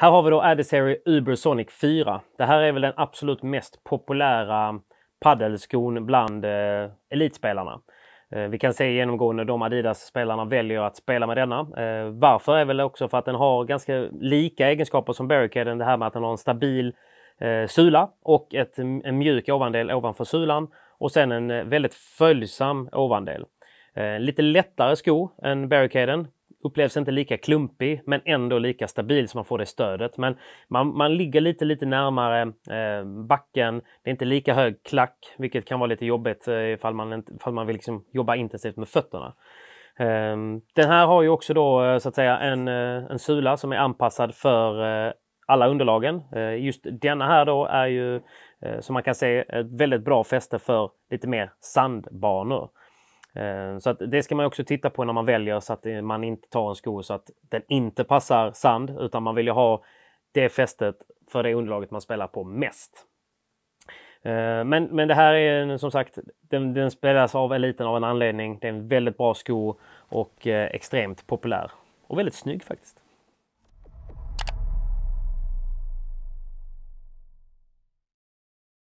Här har vi då Adversary Uber Sonic 4. Det här är väl den absolut mest populära paddelskon bland eh, elitspelarna. Eh, vi kan se genomgående de Adidas-spelarna väljer att spela med denna. Eh, varför är väl också för att den har ganska lika egenskaper som Barricaden. Det här med att den har en stabil eh, sula och ett, en mjuk ovandel ovanför sulan och sen en eh, väldigt följsam ovandel. Eh, lite lättare sko än Barricaden upplevs inte lika klumpig men ändå lika stabil som man får det stödet. Men man, man ligger lite, lite närmare eh, backen. Det är inte lika hög klack, vilket kan vara lite jobbigt eh, ifall man, ifall man vill liksom jobba intensivt med fötterna. Eh, den här har ju också då eh, så att säga en, eh, en sula som är anpassad för eh, alla underlagen. Eh, just denna här då är ju som man kan se ett väldigt bra fäste för lite mer sandbanor. Eh, så det ska man också titta på när man väljer så att eh, man inte tar en sko så att den inte passar sand utan man vill ju ha det fästet för det underlaget man spelar på mest. Eh, men, men det här är som sagt, den, den spelas av eliten av en anledning. Det är en väldigt bra sko och extremt populär. Och väldigt snygg faktiskt.